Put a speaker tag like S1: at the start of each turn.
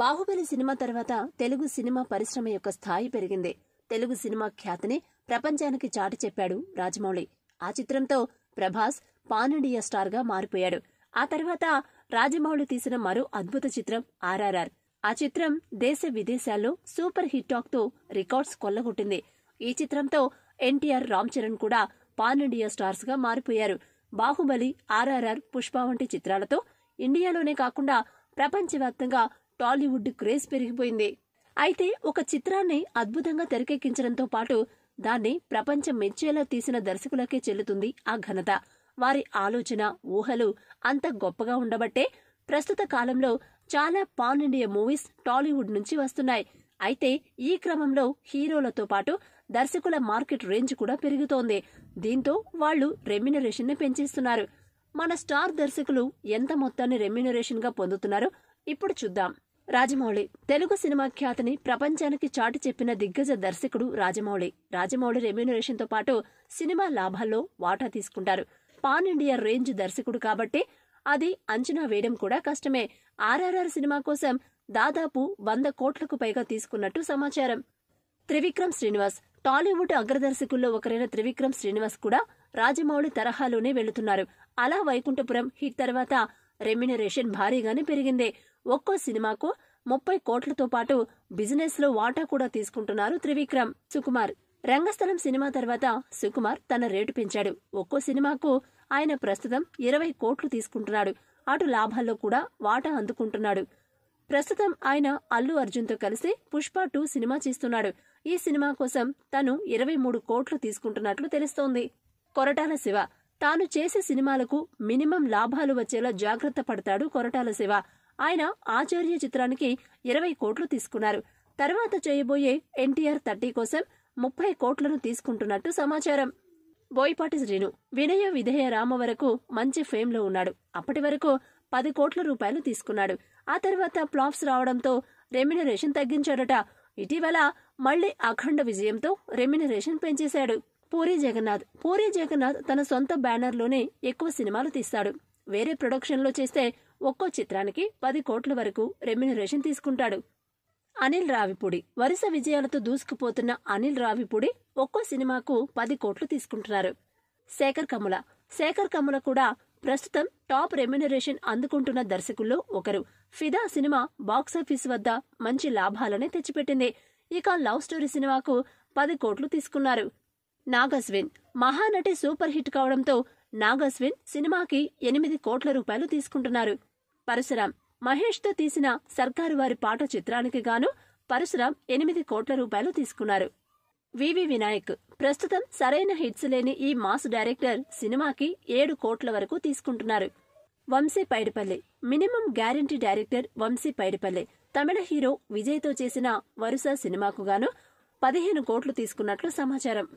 S1: Baahubali cinema తర్వాత Telugu cinema పరిశ్రమ యొక్క స్థాయి పెరిగింది తెలుగు సినిమా ఖ్యాతిని ప్రపంచానికి చాటి చెప్పాడు రాజమౌళి ఆ చిత్రంతో ప్రభాస్ పాన్ ఇండియా స్టార్గా మారిపోయాడు ఆ తర్వాత రాజమౌళి తీసిన మరో అద్భుత చిత్రం ఆర్ఆర్ఆర్ ఆ చిత్రం దేశ విదేశాల్లో సూపర్ హిట్ టాక్ తో రికార్డ్స్ కొల్లగొట్టింది ఈ చిత్రంతో ఎన్టీఆర్ రామ్ చరణ్ కూడా పాన్ ఇండియా స్టార్స్ గా మారిపోయారు బాహుబలి ఆర్ఆర్ఆర్ పుష్ప వంటి చిత్రాలతో ఇండియాలోనే కాకుండా ప్రపంచవ్యాప్తంగా టాలీవుడ్ క్రేజ్ పెరిగిపోయింది అయితే ఒక చిత్రాన్ని అద్భుతంగా తెరకెక్కించడంతో పాటు దాన్ని ప్రపంచం మెచ్చేలా తీసిన దర్శకులకే చెల్లుతుంది ఆ ఘనత వారి ఆలోచన ఊహలు అంత గొప్పగా ఉండబట్టే ప్రస్తుత కాలంలో చాలా పాన్ ఇండియా మూవీస్ టాలీవుడ్ నుంచి వస్తున్నాయి అయితే ఈ క్రమంలో హీరోలతో పాటు దర్శకుల మార్కెట్ రేంజ్ కూడా పెరుగుతోంది దీంతో వాళ్ళు ని పెంచేస్తున్నారు మన స్టార్ దర్శకులు ఎంత మొత్తాన్ని రెమ్యునరేషన్గా పొందుతున్నారో ఇప్పుడు చూద్దాం రాజమౌళి తెలుగు సినిమా ఖ్యాతిని ప్రపంచానికి చాటి చెప్పిన దిగ్గజ దర్శకుడు రాజమౌళి రాజమౌళి రెమ్యూనరేషన్తో పాటు సినిమా లాభాల్లో వాటా తీసుకుంటారు పాన్ ఇండియా రేంజ్ దర్శకుడు కాబట్టి అది అంచనా వేయడం కూడా కష్టమే ఆర్ఆర్ఆర్ సినిమా కోసం దాదాపు వంద కోట్లకు పైగా తీసుకున్నట్టు సమాచారం త్రివిక్రమ్ శ్రీనివాస్ టాలీవుడ్ అగ్రదర్శకుల్లో ఒకరైన త్రివిక్రమ్ శ్రీనివాస్ కూడా రాజమౌళి తరహాలోనే వెళుతున్నారు అలా వైకుంఠపురం హిట్ తర్వాత రెమ్యునరేషన్ భారీగానే పెరిగింది ఒక్కో సినిమాకు ముప్పై కోట్లతో పాటు బిజినెస్లో వాటా కూడా తీసుకుంటున్నారు త్రివిక్రమ్ సుకుమార్ రంగస్థలం సినిమా తర్వాత సుకుమార్ తన రేటు పెంచాడు ఒక్కో సినిమాకు ఆయన ప్రస్తుతం ఇరవై కోట్లు తీసుకుంటున్నాడు అటు లాభాల్లో కూడా వాటా అందుకుంటున్నాడు ప్రస్తుతం ఆయన అల్లు అర్జున్తో కలిసి పుష్ప టూ సినిమా చేస్తున్నాడు ఈ సినిమా కోసం తను ఇరవై మూడు కోట్లు తీసుకుంటున్నట్లు తెలుస్తోంది కొరటాల శివ తాను చేసే సినిమాలకు మినిమం లాభాలు వచ్చేలా జాగ్రత్త పడతాడు కొరటాల శివ ఆయన ఆచార్య చిత్రానికి ఇరవై కోట్లు తీసుకున్నారు తర్వాత చేయబోయే ఎన్టీఆర్ థర్టీ కోసం ముప్పై కోట్లను తీసుకుంటున్నట్టు సమాచారం బోయపాటి శ్రీను వినయ విధేయ రామ వరకు మంచి ఫేమ్లో ఉన్నాడు అప్పటి వరకు పది కోట్ల రూపాయలు తీసుకున్నాడు ఆ తర్వాత ప్లాప్స్ రావడంతో రెమ్యునరేషన్ తగ్గించాడట ఇటీవల మళ్లీ అఖండ విజయంతో రెమ్యునరేషన్ పెంచేశాడు పూరి జగన్నాథ్ పూరి జగన్నాథ్ తన సొంత బ్యానర్లోనే ఎక్కువ సినిమాలు తీస్తాడు వేరే ప్రొడక్షన్లో చేస్తే ఒక్కో చిత్రానికి పది కోట్ల వరకు రెమ్యునరేషన్ తీసుకుంటాడు అనిల్ రావిపూడి వరుస విజయాలతో దూసుకుపోతున్న అనిల్ రావిపూడి ఒక్కో సినిమాకు పది కోట్లు తీసుకుంటున్నారు శేఖర్ కమ్ముల శేఖర్ కమ్ముల కూడా ప్రస్తుతం టాప్ రెమ్యునరేషన్ అందుకుంటున్న దర్శకుల్లో ఒకరు ఫిదా సినిమా బాక్సాఫీస్ వద్ద మంచి లాభాలనే తెచ్చిపెట్టింది ఇక లవ్ స్టోరీ సినిమాకు పది కోట్లు తీసుకున్నారు నాగస్విన్ మహానటి సూపర్ హిట్ కావడంతో నాగస్విన్ సినిమాకి ఎనిమిది కోట్ల రూపాయలు తీసుకుంటున్నారు పరశురాం మహేష్తో తీసిన సర్కారు వారి పాట చిత్రానికి గాను పరశురాం ఎనిమిది కోట్ల రూపాయలు తీసుకున్నారు వివి వినాయక్ ప్రస్తుతం సరైన హిట్స్ లేని ఈ మాస్ డైరెక్టర్ సినిమాకి ఏడు కోట్ల వరకు తీసుకుంటున్నారు Vamsi Paidipally minimum guarantee director Vamsi Paidipally తమిళ హీరో విజయ్తో చేసిన వరుస సినిమాకు గాను పదిహేను కోట్లు తీసుకున్నట్లు సమాచారం